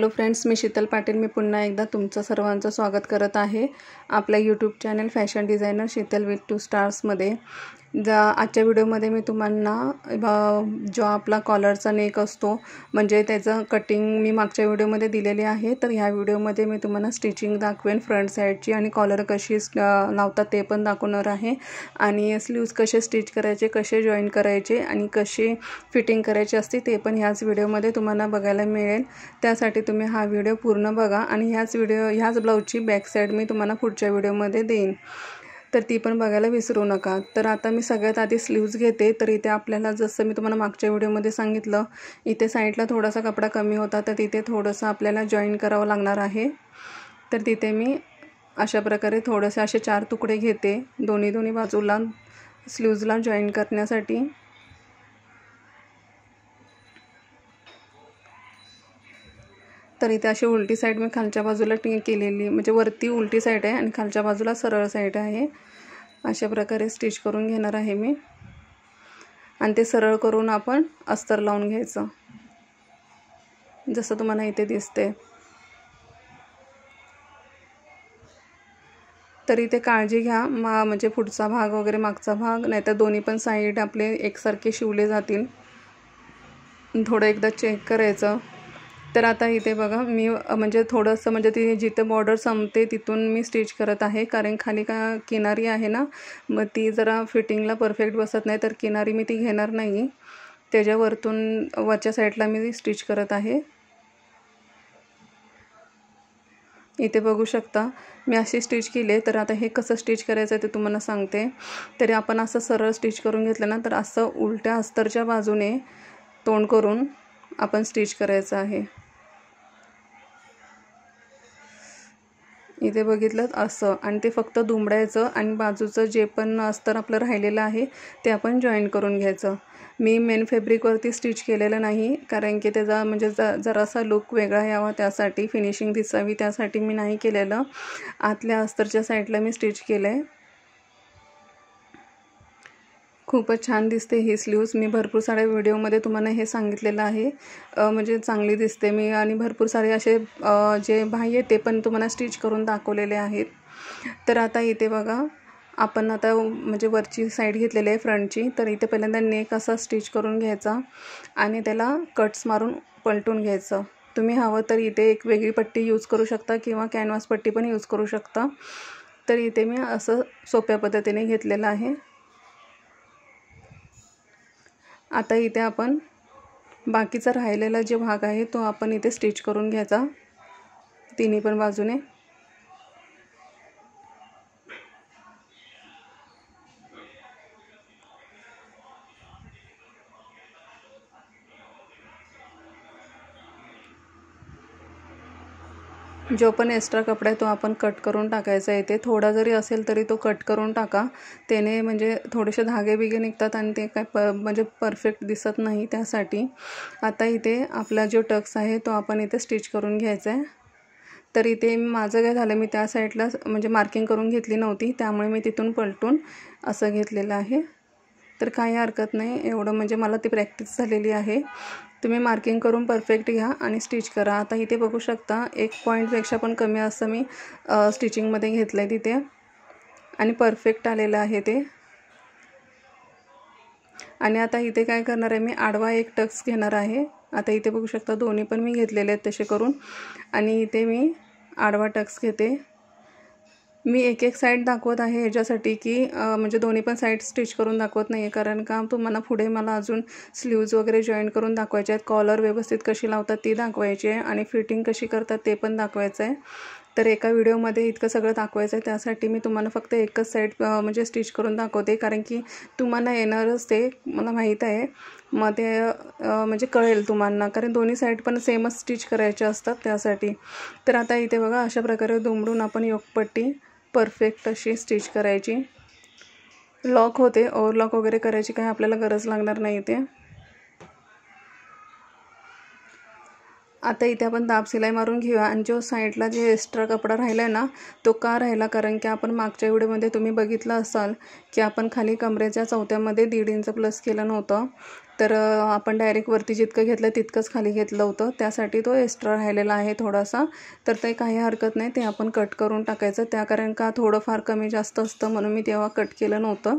hello friends मी शीतल पाटील मी पुन्हा एकदा तुमचं सर्वांचं स्वागत करत आहे आपल्या YouTube channel fashion designer Sheetal with two स्टार्समध्ये ज्या आजच्या व्हिडिओमध्ये मी तुम्हाला जो आपला कॉलरचा नेक असतो म्हणजे त्याचं कटिंग मी मागच्या व्हिडिओमध्ये दिलेली आहे तर ह्या व्हिडिओमध्ये मी तुम्हाला स्टिचिंग दाखवेन फ्रंट साईडची आणि कॉलर कशी लावतात ते पण दाखवणार आहे आणि स्लीव्ज कसे स्टिच करायचे कसे जॉईन करायचे आणि कसे फिटिंग करायचे असते ते पण ह्याच व्हिडिओमध्ये तुम्हाला बघायला मिळेल त्यासाठी तुम्ही हा व्हिडिओ पूर्ण बघा आणि ह्याच व्हिडिओ ह्याच ब्लाऊजची बॅक साईड मी तुम्हाला पुढच्या व्हिडिओमध्ये देईन तर ती पण बघायला विसरू नका तर आता मी सगळ्यात आधी स्लीव्ज घेते तर इथे आपल्याला जसं मी तुम्हाला मागच्या व्हिडिओमध्ये सांगितलं इथे साईडला थोडासा कपडा कमी होता तर तिथे थोडंसं आपल्याला जॉईन करावं लागणार आहे तर तिथे मी अशा प्रकारे थोडेसे असे चार तुकडे घेते दोन्ही दोन्ही बाजूला स्लीव्जला जॉईन करण्यासाठी तर इथे अशी उलटी साईड मी खालच्या बाजूला टी केलेली म्हणजे वरती उलटी साईड आहे आणि खालच्या बाजूला सरळ साईड आहे अशा प्रकारे स्टिच करून घेणार आहे मी आणि ते सरळ करून आपण अस्तर लावून घ्यायचं जसं तुम्हाला इथे दिसते तर इथे काळजी घ्या मा म्हणजे पुढचा भाग वगैरे मागचा भाग नाहीतर दोन्ही पण साईड आपले एकसारखे शिवले जातील थोडं एकदा चेक करायचं तर आता इथे बघा मी म्हणजे थोडंसं म्हणजे ती जिथे बॉर्डर संपते तिथून मी स्टिच करत आहे कारण खाली का किनारी आहे ना मग ती जरा फिटिंगला परफेक्ट बसत नाही तर किनारी मी ती घेणार नाही त्याच्यावरतून वरच्या साईडला मी स्टिच करत आहे इथे बघू शकता मी अशी स्टिच केली आहे तर आता हे कसं स्टिच करायचं आहे ते तुम्हाला सांगते तरी आपण असं सरळ स्टिच करून घेतलं ना तर असं उलट्या अस्तरच्या बाजूने तोंड करून आपण स्टिच करायचं आहे इथे बघितलं असं आणि ते फक्त दुमडायचं आणि बाजूचं जे पण अस्तर आपलं राहिलेलं आहे ते आपण जॉईन करून घ्यायचं मी मेन फॅब्रिकवरती स्टिच केलेलं नाही कारण की त्याचा म्हणजे ज जरासा लुक वेगळा यावा त्यासाठी फिनिशिंग दिसावी त्यासाठी मी नाही केलेलं आतल्या अस्तरच्या साईडला मी स्टिच केलं आहे खूपच छान दिसते ही स्लीव्स मी भरपूर साऱ्या व्हिडिओमध्ये तुम्हाला हे सांगितलेलं आहे म्हणजे चांगली दिसते मी आणि भरपूर सारे असे जे बाह्य ते पण तुम्हाला स्टिच करून दाखवलेले आहेत तर आता इथे बघा आपण आता म्हणजे वरची साईड घेतलेली आहे फ्रंटची तर इथे पहिल्यांदा नेक असा स्टिच करून घ्यायचा आणि त्याला कट्स मारून पलटून घ्यायचं तुम्ही हवं तर इथे एक वेगळी पट्टी यूज करू शकता किंवा कॅनव्हास पट्टी पण यूज करू शकता तर इथे मी असं सोप्या पद्धतीने घेतलेलं आहे आता इथे आपण बाकीचा राहिलेला जे भाग आहे तो आपण इथे स्टिच करून घ्यायचा तिन्ही पण बाजूने जो पण एक्स्ट्रा कपडा आहे तो आपण कट करून टाकायचा आहे ते थोडा जरी असेल तरी तो कट करून टाका त्याने म्हणजे थोडेसे धागे बिगे निघतात आणि ते काय प म्हणजे परफेक्ट दिसत नाही त्यासाठी आता इथे आपला जो टक्स आहे तो आपण इथे स्टिच करून घ्यायचा आहे तर इथे माझं काय झालं मी त्या साईडला म्हणजे मार्किंग करून घेतली नव्हती त्यामुळे मी तिथून पलटून असं घेतलेलं आहे तर काही हरकत नाही एवढं म्हणजे मला ती प्रॅक्टिस झालेली आहे तुम्ही मार्किंग करून परफेक्ट घ्या आणि स्टिच करा आता इथे बघू शकता एक पॉईंटपेक्षा पण कमी असं मी स्टिचिंगमध्ये घेतलं आहे तिथे आणि परफेक्ट आलेलं आहे ते आणि आता इथे काय करणार आहे मी आडवा एक टक्स घेणार आहे आता इथे बघू शकता दोन्ही पण मी घेतलेले आहेत तसे करून आणि इथे मी आडवा टक्स घेते मी एक एक साईड दाखवत आहे ह्याच्यासाठी की म्हणजे दोन्ही पण साईड स्टिच करून दाखवत नाही आहे कारण का तुम्हाला पुढे मला अजून स्लीव्ज वगैरे जॉईन करून दाखवायचे आहेत कॉलर व्यवस्थित कशी लावतात ती दाखवायची आहे आणि फिटिंग कशी करतात ते पण दाखवायचं आहे तर एका व्हिडिओमध्ये इतकं सगळं दाखवायचं आहे त्यासाठी मी तुम्हाला फक्त एकच साईड म्हणजे स्टिच करून दाखवते कारण की तुम्हाला येणारच ते मला माहीत आहे मग ते म्हणजे कळेल तुम्हाला कारण दोन्ही साईड पण सेमच स्टिच करायचे असतात त्यासाठी तर आता इथे बघा अशा प्रकारे दुमडून आपण योगपट्टी परफेक्ट अशी स्टिच करायची लॉक होते ओवरलॉक वगैरे करायची काही आपल्याला गरज लागणार नाही ते आता इथे आपण दाब सिलाई मारून घेऊया आणि जो साईडला जे एक्स्ट्रा कपडा राहिला आहे ना तो का राहिला कारण की आपण मागच्या व्हिडिओमध्ये तुम्ही बघितलं असाल की आपण खाली कमरेच्या चौथ्यामध्ये दीड इंच प्लस केलं नव्हतं तर आपण डायरेक्ट वरती जितकं घेतलं तितकंच खाली घेतलं होतं त्यासाठी तो एक्स्ट्रा राहिलेला आहे थोडासा तर ते काही हरकत नाही ते आपण कट करून टाकायचं त्या कारण का थोडंफार कमी जास्त असतं म्हणून मी तेव्हा कट केलं नव्हतं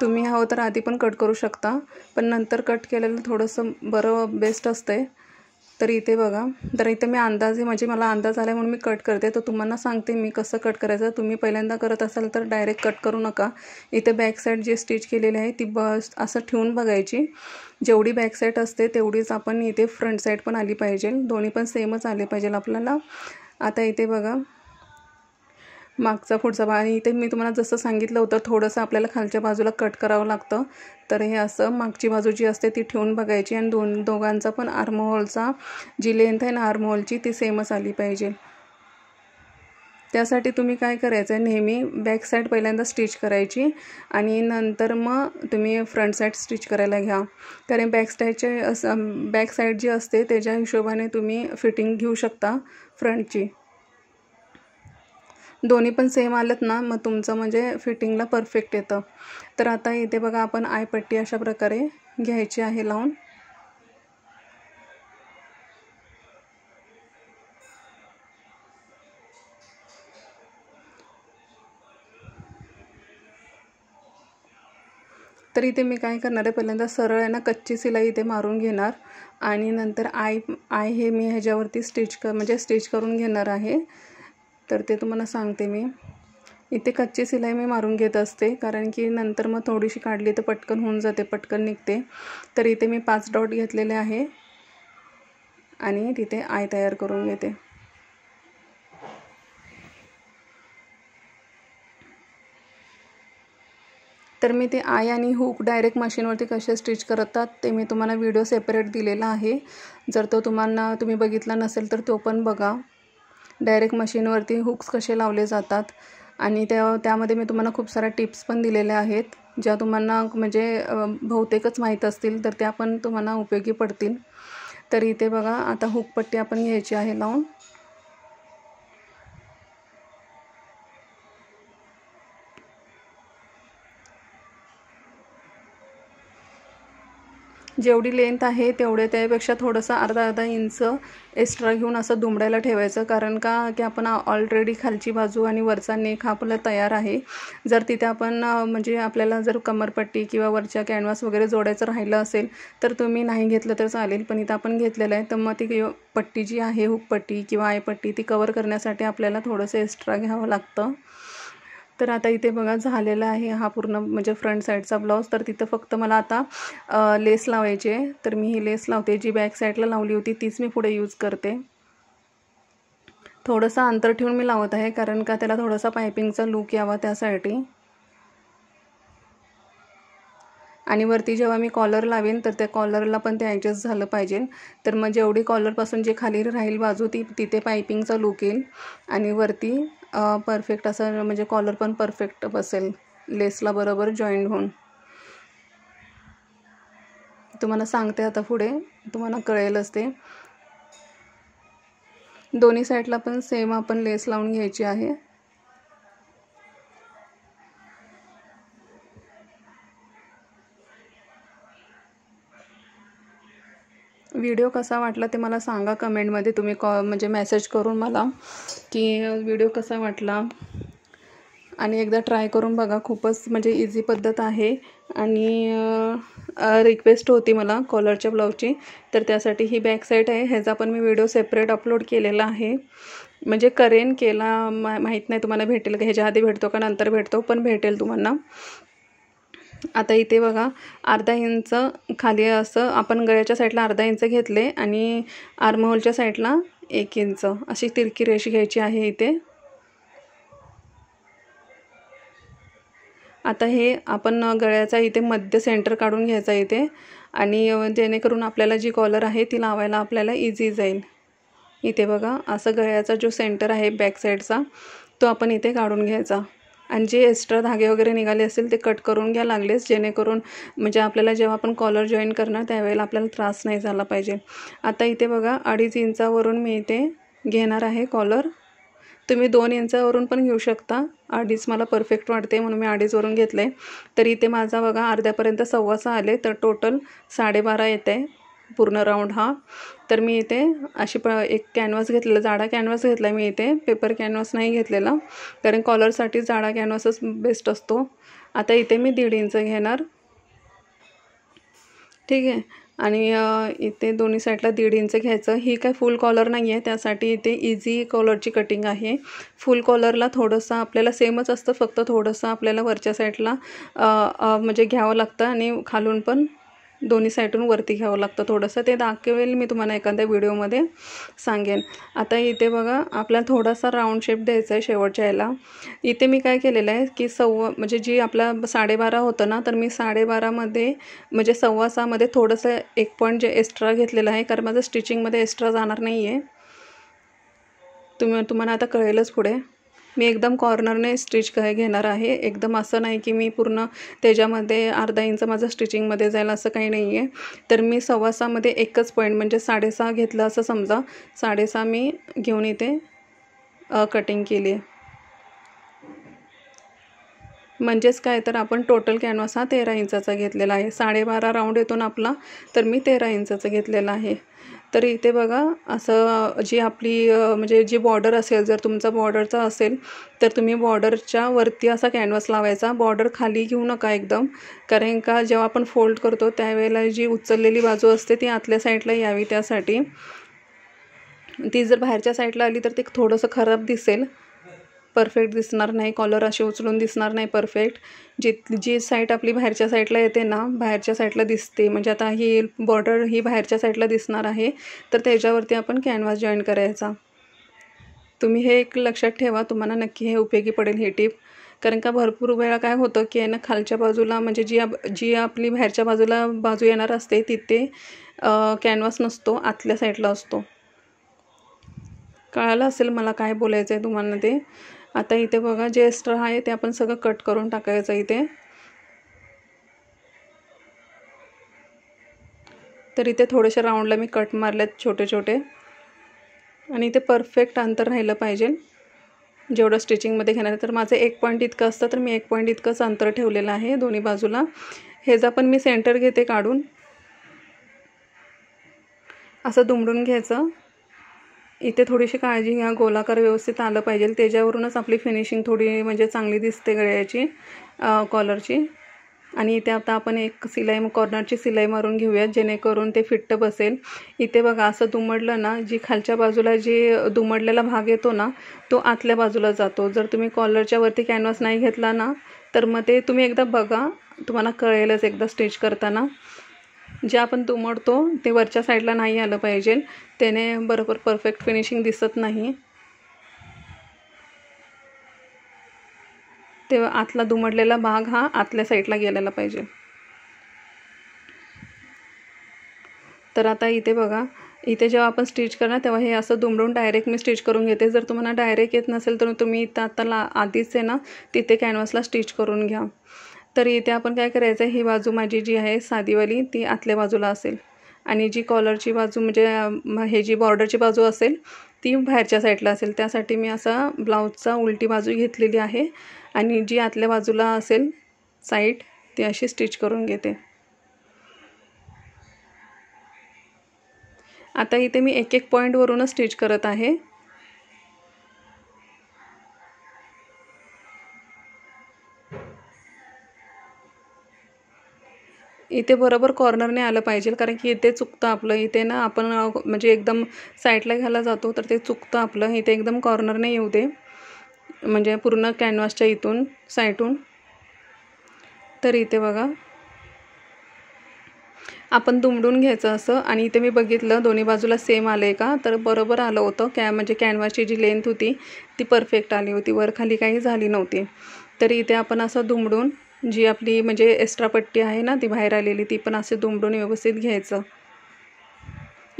तुम्ही हवं तर आधी पण कट करू शकता पण नंतर कट केलेलं थोडंसं बरं बेस्ट असतं आहे तर इथे बघा तर इथे मी अंदाजे म्हणजे मला अंदाज आला म्हणून मी कट करते तर तुम्हाला सांगते मी कसं कट करायचं तुम्ही पहिल्यांदा करत असाल तर डायरेक्ट कट करू नका इथे बॅक साईड जे स्टिच केलेली आहे ती बस असं ठेवून बघायची जेवढी बॅक साईड असते तेवढीच आपण इथे फ्रंट साईड पण आली पाहिजे दोन्ही पण सेमच आले पाहिजे आपल्याला आता इथे बघा मागचा पुढचा भाग आणि इथे मी तुम्हाला जसं सांगितलं होतं थोडंसं आपल्याला खालच्या बाजूला कट करावं लागतं तर हे असं मागची बाजू जी असते ती ठेवून बघायची आणि दोन दोघांचा पण आर्महोलचा जी लेंथ आहे ना आर्महोलची ती सेमच आली पाहिजे त्यासाठी तुम्ही काय करायचं आहे नेहमी बॅक साईड पहिल्यांदा स्टिच करायची आणि नंतर मग तुम्ही फ्रंट साईड स्टिच करायला घ्या कारण बॅक साईडचे असं बॅक साईड जी असते त्याच्या हिशोबाने तुम्ही फिटिंग घेऊ शकता फ्रंटची दोन्ही पण सेम आलेत ना मग तुमचं म्हणजे फिटिंगला परफेक्ट येतं तर आता इथे बघा आपण आयपट्टी अशा प्रकारे घ्यायची आहे लावून तर इथे मी काय करणार आहे पहिल्यांदा सरळ आहे ना कच्ची सिलाई इथे मारून घेणार आणि नंतर आय आय हे मी ह्याच्यावरती स्टिच म्हणजे स्टिच करून घेणार आहे तर ते तुम्हाला सांगते मी इथे कच्ची सिलाई मी मारून घेत असते कारण की नंतर मग थोडीशी काढली तर पटकन होऊन जाते पटकन निघते तर इथे मी पाच डॉट घेतलेले आहे आणि तिथे आय तयार करून घेते तर मी ते आय आणि हूक डायरेक्ट मशीनवरती कसे स्टिच करतात ते मी तुम्हाला व्हिडिओ सेपरेट दिलेला आहे जर तो तुम्हाला तुम्ही बघितला नसेल तर तो पण बघा डायरेक्ट मशीनवरती हुक्स कसे लावले जातात आणि त्या त्यामध्ये मी तुम्हाला खूप साऱ्या टिप्स पण दिलेल्या आहेत ज्या तुम्हाला म्हणजे बहुतेकच माहीत असतील तर त्या पण तुम्हाला उपयोगी पडतील तर इथे बघा आता हुकपट्टी आपण घ्यायची आहे लावून जेवढी लेंथ आहे तेवढे त्यापेक्षा थोडंसं अर्धा अर्धा इंच एक्स्ट्रा घेऊन असं दुमडायला ठेवायचं कारण का की आपण ऑलरेडी खालची बाजू आणि वरचा नेक हा आपला तयार आहे जर तिथे आपण म्हणजे आपल्याला जर कमरपट्टी किंवा वरच्या कॅनव्हास वगैरे जोडायचं राहिलं असेल तर तुम्ही नाही घेतलं तर चालेल पण इथं आपण घेतलेलं आहे तर मग ती पट्टी जी आहे हुकपट्टी किंवा आयपट्टी ती कवर करण्यासाठी आपल्याला थोडंसं एक्स्ट्रा घ्यावं लागतं तर आता इथे बघा झालेला आहे हा पूर्ण म्हणजे फ्रंट साईडचा ब्लाऊज तर तिथं फक्त मला आता लेस लावायची तर मी ही लेस लावते जी बॅक साईडला लावली होती तीच मी पुढे यूज करते थोडंसं अंतर ठेवून मी लावत आहे कारण का त्याला थोडासा पायपिंगचा लूक यावा त्यासाठी आणि वरती जेव्हा मी कॉलर लावेन तर त्या कॉलरला पण ते ॲडजस्ट झालं पाहिजे तर मग जेवढी कॉलरपासून जे खाली राहील बाजू ती तिथे पायपिंगचा लुक येईल आणि वरती परफेक्ट असं म्हणजे कॉलर पण परफेक्ट बसेल लेसला बरोबर जॉईंट होऊन तुम्हाला सांगते आता पुढे तुम्हाला कळेलच ते दोन्ही साईडला पण सेम आपण लेस लावून घ्यायची आहे व्हिडिओ कसा वाटला ते मला सांगा कमेंटमध्ये तुम्ही कॉ म्हणजे मेसेज करून मला की व्हिडिओ कसा वाटला आणि एकदा ट्राय करून बघा खूपच म्हणजे इझी पद्धत आहे आणि रिक्वेस्ट होती मला कॉलरच्या ब्लाऊजची तर त्यासाठी ही बॅक बॅकसाईट आहे ह्याचा पण मी व्हिडिओ सेपरेट अपलोड केलेला आहे म्हणजे करेन केला मा माहीत नाही तुम्हाला भेटेल का ह्याच्या आधी भेटतो का नंतर भेटतो पण भेटेल तुम्हाला आता इथे बघा अर्धा इंच खाली असं आपण गळ्याच्या साईडला अर्धा इंच घेतले आणि आर्महोलच्या साईडला एक इंच अशी तिरकी रेष घ्यायची आहे इथे आता हे आपण गळ्याचा इथे मध्य सेंटर काढून घ्यायचा इथे आणि जेणेकरून आपल्याला जी कॉलर आहे ती लावायला आपल्याला इझी जाईल इथे बघा असं गळ्याचा जो सेंटर आहे बॅक साईडचा तो आपण इथे काढून घ्यायचा आणि जे एक्स्ट्रा धागे वगैरे निघाले असतील ते कट करून घ्या लागलेच जेणेकरून म्हणजे आपल्याला जेव्हा आपण कॉलर जॉईन करणार त्यावेळेला आपल्याला त्रास नाही झाला पाहिजे आता इथे बघा अडीच इंचावरून मी इथे घेणार आहे कॉलर तुम्ही दोन इंचावरून पण घेऊ शकता अडीच मला परफेक्ट वाटते म्हणून मी अडीचवरून घेतलं आहे तर इथे माझा बघा अर्ध्यापर्यंत सव्वासा आले तर टोटल साडेबारा येत आहे पूर्ण राऊंड हा तर मी इथे अशी प एक कॅनव्हास घेतलेला जाडा कॅनव्हास घेतला मी इथे पेपर कॅनव्हास नाही घेतलेला कारण कॉलरसाठी जाडा कॅनव्हासच बेस्ट असतो आता इथे मी दीड इंच घेणार ठीक आहे आणि इथे दोन्ही साईडला दीड इंच घ्यायचं ही काय फुल कॉलर नाही आहे त्यासाठी इथे इझी कॉलरची कटिंग आहे फुल कॉलरला थोडंसं आपल्याला सेमच असतं फक्त थोडंसं आपल्याला वरच्या साईडला म्हणजे घ्यावं लागतं आणि खालून पण दोन्ही साईडून वरती घ्यावं लागतं थोडंसं ते दाखवेल मी तुम्हाला एखाद्या व्हिडिओमध्ये सांगेन आता इथे बघा आपल्याला थोडासा राऊंड शेप द्यायचा आहे शेवटच्या याला इथे मी काय केलेलं आहे की सव्वा म्हणजे जी आपला साडेबारा होतं ना तर मी साडेबारामध्ये म्हणजे सव्वा सहामध्ये थोडंसं एक पॉईंट जे एक्स्ट्रा घेतलेलं आहे कारण माझं स्टिचिंगमध्ये एक्स्ट्रा जाणार नाही आहे तुम्ही तुम्हाला आता कळेलच पुढे मी एकदम कॉर्नरने स्टिच काय घेणार आहे एकदम असं नाही की मी पूर्ण त्याच्यामध्ये अर्धा इंच माझं स्टिचिंगमध्ये जाईल असं काही नाही आहे तर मी सव्वासामध्ये एकच पॉईंट म्हणजे साडेसहा घेतलं असं समजा साडेसहा मी घेऊन इथे कटिंग केली आहे म्हणजेच काय तर आपण टोटल कॅनव्हास हा तेरा इंचाचा घेतलेला आहे साडेबारा राऊंड येतो ना आपला तर मी तेरा इंचाचा घेतलेला आहे तर इथे बघा असं जी आपली म्हणजे जी बॉर्डर असेल जर तुमचा बॉर्डरचा असेल तर तुम्ही बॉर्डरच्या वरती असा कॅनव्हास लावायचा बॉर्डर खाली घेऊ नका एकदम कारण का जेव्हा आपण फोल्ड करतो त्यावेळेला जी उचललेली बाजू असते ती आतल्या साईडला यावी त्यासाठी ती जर बाहेरच्या साईडला आली तर ते थोडंसं खराब दिसेल परफेक्ट दिसणार नाही कॉलर असे उचलून दिसणार नाही परफेक्ट जित जी साईट आपली बाहेरच्या साईडला येते ना बाहेरच्या साईडला दिसते म्हणजे आता ही बॉर्डर ही बाहेरच्या साईडला दिसणार आहे तर त्याच्यावरती आपण कॅनव्हास जॉईन करायचा तुम्ही हे एक लक्षात ठेवा तुम्हाला नक्की हे उपयोगी पडेल ही टिप कारण का भरपूर वेळा काय होतं की आहे ना खालच्या बाजूला म्हणजे जी आप जी आपली बाहेरच्या बाजूला बाजू येणार असते तिथे कॅनव्हास नसतो आतल्या साईडला असतो कळालं असेल मला काय बोलायचं आहे तुम्हाला ते आता इथे बघा जे एक्स्ट्रा आहे ते आपण सगळं कट करून टाकायचं इथे तर इथे थोडेशा राऊंडला मी कट मारल्यात छोटे छोटे आणि इथे परफेक्ट अंतर राहिलं पाहिजे जेवढं स्टिचिंगमध्ये घेणार तर माझं एक पॉईंट इतकं असतं तर मी एक पॉईंट इतकंच अंतर ठेवलेलं आहे दोन्ही बाजूला जा पण मी सेंटर घेते काढून असं दुमडून घ्यायचं इथे थोडीशी काळजी ह्या गोलाकार व्यवस्थित आलं पाहिजे त्याच्यावरूनच आपली फिनिशिंग थोडी म्हणजे चांगली दिसते गळ्याची कॉलरची आणि इथे आता आपण एक सिलाई कॉर्नरची सिलाई मारून घेऊयात जेणेकरून ते फिट्ट बसेल इथे बघा असं दुमडलं ना जी खालच्या बाजूला जी दुमडलेला भाग येतो ना तो आतल्या बाजूला जातो जर तुम्ही कॉलरच्या वरती कॅनव्हास नाही घेतला ना तर मग ते तुम्ही एकदा बघा तुम्हाला कळेलच एकदा स्टिच करताना जे आपण दुमडतो ते वरच्या साईडला नाही आलं पाहिजे त्याने बरोबर परफेक्ट फिनिशिंग दिसत नाही तेव्हा आतला दुमडलेला भाग हा आतल्या साईडला गेलेला पाहिजे तर आता इथे बघा इथे जेव्हा आपण स्टिच करणार तेव्हा हे असं दुमडून डायरेक्ट मी स्टिच करून घेते जर तुम्हाला डायरेक्ट येत नसेल तर तुम्ही इथं आता ला आधीच आहे ना तिथे कॅनव्हासला स्टिच करून घ्या तर इथे आपण काय करायचं आहे ही बाजू माझी जी आहे साधीवाली ती आतल्या बाजूला असेल आणि जी कॉलरची बाजू म्हणजे हे जी बॉर्डरची बाजू असेल ती बाहेरच्या साईडला असेल त्यासाठी मी असा ब्लाऊजचा उलटी बाजू घेतलेली आहे आणि जी आतल्या बाजूला असेल साईड ती अशी स्टिच करून घेते आता इथे मी एक एक पॉईंटवरूनच स्टिच करत आहे इथे बरोबर कॉर्नरने आलं पाहिजे कारण की इथे चुकतं आपलं इथे ना आपण म्हणजे एकदम साईडला घ्यायला जातो तर ते चुकतं आपलं इथे एकदम कॉर्नरने येऊ दे म्हणजे पूर्ण कॅनव्हासच्या इथून साईटून तर इथे बघा आपण दुमडून घ्यायचं असं आणि इथे मी बघितलं दोन्ही बाजूला सेम आलं आहे का तर बरोबर आलं होतं कॅ म्हणजे कॅनव्हासची जी लेंथ होती ती परफेक्ट आली होती वर खाली काही झाली नव्हती तर इथे आपण असं दुमडून जी आपली म्हणजे एक्स्ट्रा पट्टी आहे ना ती बाहेर आलेली ती पण असे दुमडून व्यवस्थित घ्यायचं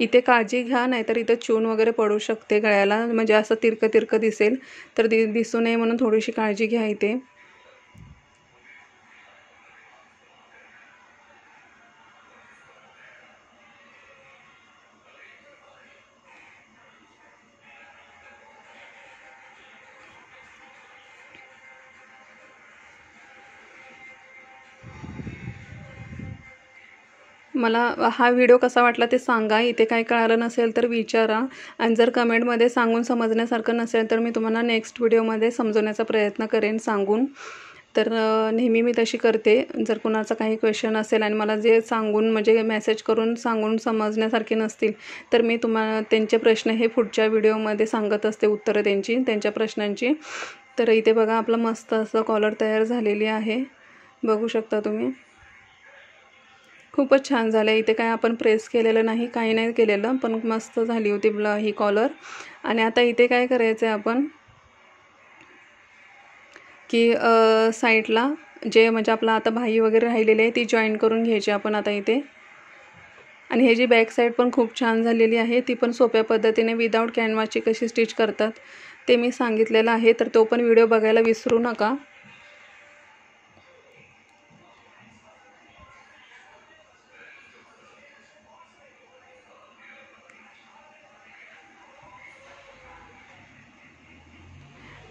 इथे काळजी घ्या नाहीतर इथं चून वगैरे पडू शकते गळ्याला म्हणजे असं तिरकं तिरकं दिसेल तर दि दिसू नये म्हणून थोडीशी काळजी घ्या इथे मला हा व्हिडिओ कसा वाटला ते सांगा इथे काही कळालं नसेल तर विचारा आणि जर कमेंटमध्ये सांगून समजण्यासारखं नसेल तर मी तुम्हाला नेक्स्ट व्हिडिओमध्ये समजवण्याचा प्रयत्न करेन सांगून तर नेहमी मी तशी करते जर कुणाचा काही क्वेश्चन असेल आणि मला जे सांगून म्हणजे मेसेज करून सांगून समजण्यासारखे नसतील तर मी तुम्हाला त्यांचे प्रश्न हे पुढच्या व्हिडिओमध्ये सांगत असते उत्तरं त्यांची त्यांच्या प्रश्नांची तर इथे बघा आपलं मस्त असं कॉलर तयार झालेली आहे बघू शकता तुम्ही खूपच छान झालं आहे इथे काय आपण प्रेस केलेलं नाही काही नाही केलेलं पण मस्त झाली होती ब्ल ही कॉलर आणि आता इथे काय करायचं आहे आपण की साईडला जे म्हणजे आपला आता भाई वगैरे राहिलेली आहे ती जॉईन करून घ्यायची आपण आता इथे आणि हे जी बॅक साईड पण खूप छान झालेली आहे ती पण सोप्या पद्धतीने विदाऊट कॅनवाची कशी स्टिच करतात ते मी सांगितलेलं आहे तर तो पण व्हिडिओ बघायला विसरू नका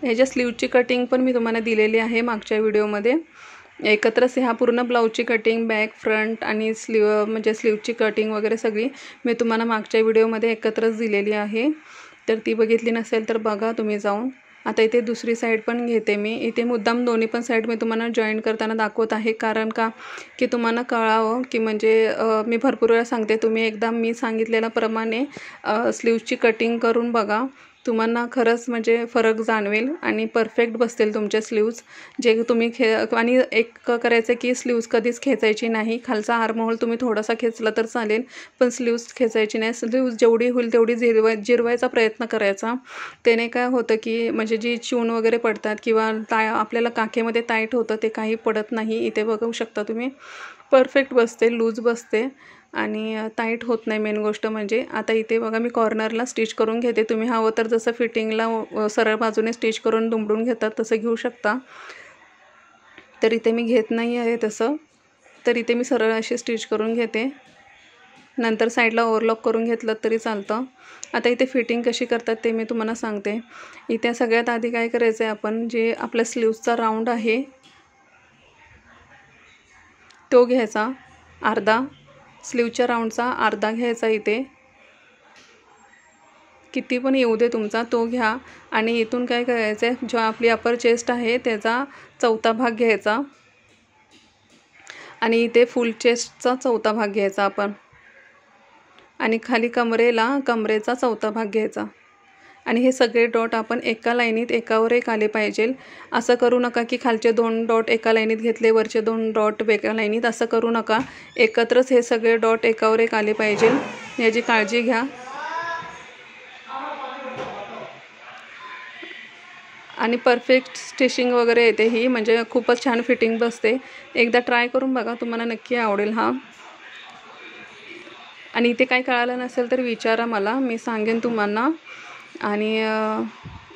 ह्याच्या स्लीवची कटिंग पण मी तुम्हाला दिलेली आहे मागच्या व्हिडिओमध्ये एकत्रच ह्या पूर्ण ब्लाऊजची कटिंग बॅक फ्रंट आणि स्लीव म्हणजे स्लीवची कटिंग वगैरे सगळी मी तुम्हाला मागच्या व्हिडिओमध्ये एकत्रच दिलेली आहे तर ती बघितली नसेल तर बघा तुम्ही जाऊन आता इथे दुसरी साईड पण घेते मी इथे मुद्दाम दोन्ही पण साईड मी तुम्हाला जॉईन करताना दाखवत आहे कारण का की तुम्हाला कळावं की म्हणजे मी भरपूर वेळा सांगते तुम्ही एकदा मी सांगितलेल्याप्रमाणे स्लीवची कटिंग करून बघा तुम्हाला खरंच म्हणजे फरक जाणवेल आणि परफेक्ट बसतील तुमचे स्लीव्ज जे तुम्ही खे आणि एक करायचं की स्लीव्ज कधीच खेचायची नाही खालचा आर्महोल तुम्ही थोडासा खेचला तर चालेल पण स्लीव्ज खेचायची नाही स्लीव्ज जेवढी होईल तेवढी जिरवाय जिरवायचा प्रयत्न करायचा त्याने काय होतं की म्हणजे जी चून वगैरे पडतात किंवा ताय आपल्याला काखेमध्ये टाईट होतं ते काही पडत नाही इथे बघू शकता तुम्ही परफेक्ट बसते लूज बसते आणि टाईट होत नाही मेन गोष्ट म्हणजे आता इथे बघा मी कॉर्नरला स्टिच करून घेते तुम्ही हवं तर जसं फिटिंगला सरळ बाजूने स्टिच करून दुमडून घेतात तसं घेऊ शकता तर इथे मी घेत नाही आहे तसं तर इथे मी सरळ असे स्टिच करून घेते नंतर साईडला ओवरलॉक करून घेतलं तरी चालतं आता इथे फिटिंग कशी करतात ते मी तुम्हाला सांगते इथे सगळ्यात आधी काय करायचं आहे आपण जे आपल्या स्लीवचा राऊंड आहे तो घ्यायचा अर्धा स्लीवच्या राऊंडचा अर्धा घ्यायचा इथे किती पण येऊ दे तुमचा तो घ्या आणि इथून काय करायचं आहे जो आपली अपर चेस्ट आहे त्याचा चौथा भाग घ्यायचा आणि इथे फुल चेस्टचा चौथा भाग घ्यायचा आपण आणि खाली कमरेला कमरेचा चौथा भाग घ्यायचा आणि हे सगळे डॉट आपण एका लाईनीत एकावर एक आले पाहिजेल असं करू नका की खालचे दोन डॉट एका लाईनीत घेतले वरचे दोन डॉट वेगळ्या लाईनीत असं करू नका एकत्रच हे सगळे डॉट एकावर एक आले पाहिजेल याची काळजी घ्या आणि परफेक्ट स्टिचिंग वगैरे येते ही म्हणजे खूपच छान फिटिंग बसते एकदा ट्राय करून बघा तुम्हाला नक्की आवडेल हा आणि इथे काही कळालं नसेल तर विचारा मला मी सांगेन तुम्हाला आणि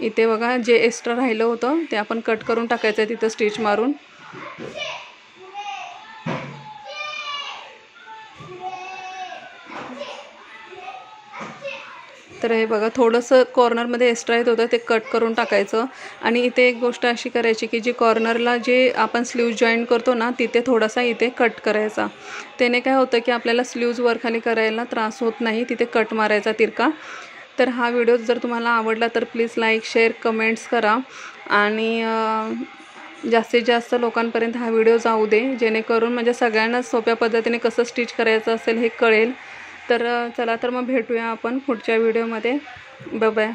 इथे बघा जे एक्स्ट्रा राहिलं होतं ते आपण कट करून टाकायचं आहे तिथं स्टिच मारून तर हे बघा थोडंसं कॉर्नरमध्ये एक्स्ट्रा येत होतं ते कट करून टाकायचं आणि इथे एक गोष्ट अशी करायची की जी कॉर्नरला जे आपण स्लीव जॉईन करतो ना तिथे थोडासा इथे कट करायचा त्याने काय होतं की आपल्याला स्लीव्ज वरखाली करायला त्रास होत नाही तिथे कट मारायचा तिरका तर हा व्हिडिओ जर तुम्हाला आवडला तर प्लीज लाईक शेअर कमेंट्स करा आणि जास्तीत जास्त लोकांपर्यंत हा व्हिडिओ जाऊ दे जेणेकरून म्हणजे सगळ्यांनाच सोप्या पद्धतीने कसं स्टिच करायचं असेल हे कळेल तर चला तर मग भेटूया आपण पुढच्या व्हिडिओमध्ये बाय